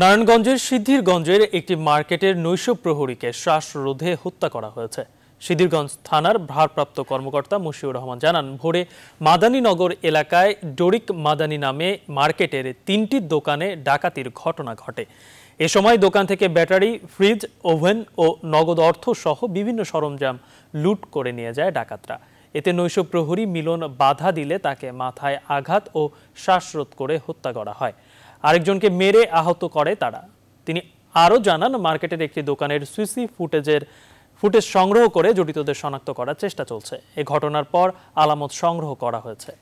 নারায়ণগঞ্জের সিদ্ধিরগঞ্জের একটি মার্কেটের নৈশ প্রহরীকে শ্বাসরোধে হত্যা করা হয়েছে সিদ্ধিরগঞ্জ থানার ভারপ্রাপ্ত কর্মকর্তা মুশিউর রহমান জানান ভোরে মাদানীনগর এলাকায় ডোরিক মাদানী নামে মার্কেটের তিনটি দোকানে ডাকাতির ঘটনা ঘটে এ সময় দোকান থেকে ব্যাটারি ফ্রিজ ওভেন ও নগদ অর্থ সহ বিভিন্ন সরঞ্জাম লুট করে নিয়ে যায় ডাকাতরা এতে নৈশ প্রহরী মিলন বাধা দিলে তাকে মাথায় আঘাত ও শ্বাসরোধ করে হত্যা করা হয় আরেকজনকে মেরে আহত করে তারা তিনি আরও জানান মার্কেটের একটি দোকানের সুইসি ফুটেজের ফুটেজ সংগ্রহ করে জড়িতদের শনাক্ত করার চেষ্টা চলছে এ ঘটনার পর আলামত সংগ্রহ করা হয়েছে